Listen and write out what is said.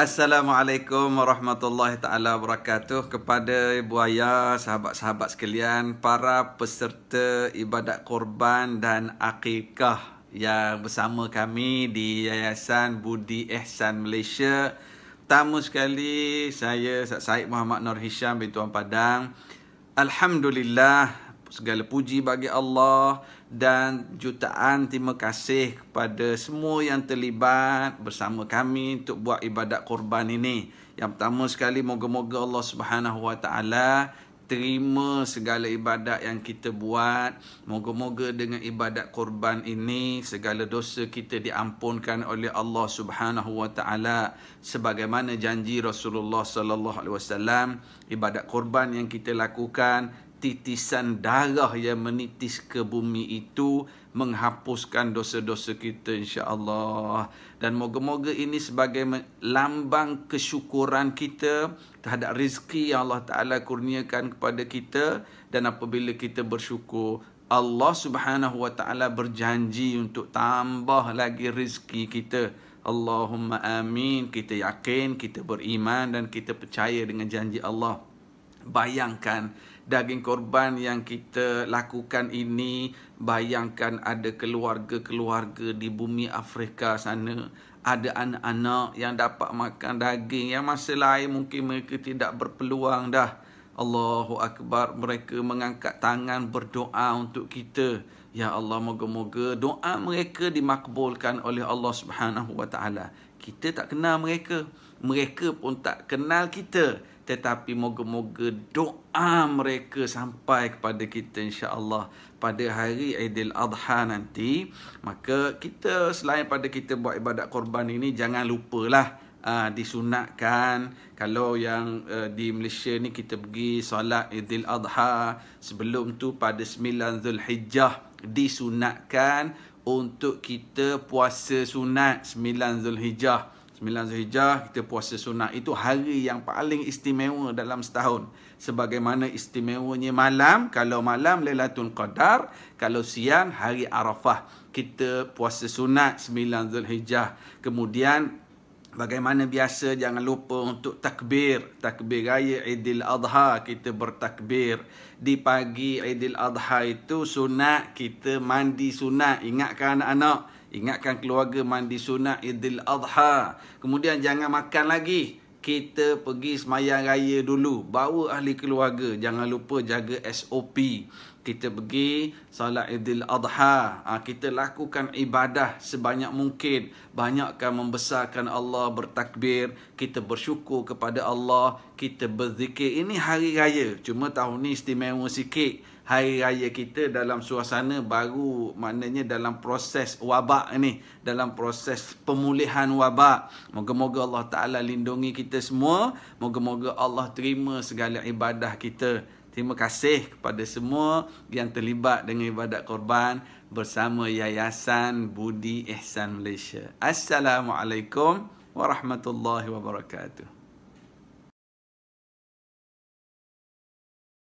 Assalamualaikum warahmatullahi taala wabarakatuh kepada ibu ayah, sahabat-sahabat sekalian, para peserta ibadat korban dan akikah yang bersama kami di Yayasan Budi Ehsan Malaysia. Tamu sekali saya Said Muhammad Nur Hisham bin Tuan Padang. Alhamdulillah segala puji bagi Allah dan jutaan terima kasih kepada semua yang terlibat bersama kami untuk buat ibadat korban ini. Yang pertama sekali moga-moga Allah Subhanahu Wa Taala terima segala ibadat yang kita buat. Moga-moga dengan ibadat korban ini segala dosa kita diampunkan oleh Allah Subhanahu Wa Taala sebagaimana janji Rasulullah Sallallahu Alaihi Wasallam ibadat korban yang kita lakukan titisan darah yang menitis ke bumi itu menghapuskan dosa-dosa kita insya-Allah dan moga-moga ini sebagai lambang kesyukuran kita terhadap rezeki yang Allah Taala kurniakan kepada kita dan apabila kita bersyukur Allah Subhanahu Wa Taala berjanji untuk tambah lagi rezeki kita Allahumma amin kita yakin kita beriman dan kita percaya dengan janji Allah bayangkan daging korban yang kita lakukan ini bayangkan ada keluarga-keluarga di bumi Afrika sana ada anak-anak yang dapat makan daging yang masa lain mungkin mereka tidak berpeluang dah Allahu akbar mereka mengangkat tangan berdoa untuk kita ya Allah moga-moga doa mereka dimakbulkan oleh Allah Subhanahu wa taala kita tak kenal mereka mereka pun tak kenal kita tetapi moga-moga doa mereka sampai kepada kita insya-Allah pada hari Aidil Adha nanti maka kita selain pada kita buat ibadat korban ini jangan lupalah uh, disunatkan kalau yang uh, di Malaysia ni kita pergi solat Aidil Adha sebelum tu pada 9 Zulhijjah disunatkan untuk kita puasa sunat 9 Zulhijjah. 9 Zulhijjah kita puasa sunat itu hari yang paling istimewa dalam setahun. Sebagaimana istimewanya malam, kalau malam Lailatul Qadar, kalau siang hari Arafah kita puasa sunat 9 Zulhijjah. Kemudian Bagaimana biasa jangan lupa untuk takbir. Takbir raya Idil Adha kita bertakbir. Di pagi Idil Adha itu sunat kita mandi sunat. Ingatkan anak-anak. Ingatkan keluarga mandi sunat Idil Adha. Kemudian jangan makan lagi. Kita pergi semayang raya dulu. Bawa ahli keluarga. Jangan lupa jaga SOP kita pergi salat Idul Adha, ha, kita lakukan ibadah sebanyak mungkin, banyakkan membesarkan Allah, bertakbir, kita bersyukur kepada Allah, kita berzikir. Ini hari raya, cuma tahun ni istimewa sikit. Hari raya kita dalam suasana baru, maknanya dalam proses wabak ni, dalam proses pemulihan wabak. Moga-moga Allah Taala lindungi kita semua, moga-moga Allah terima segala ibadah kita. Terima kasih kepada semua yang terlibat dengan ibadat korban bersama Yayasan Budi Ihsan Malaysia. Assalamualaikum warahmatullahi wabarakatuh.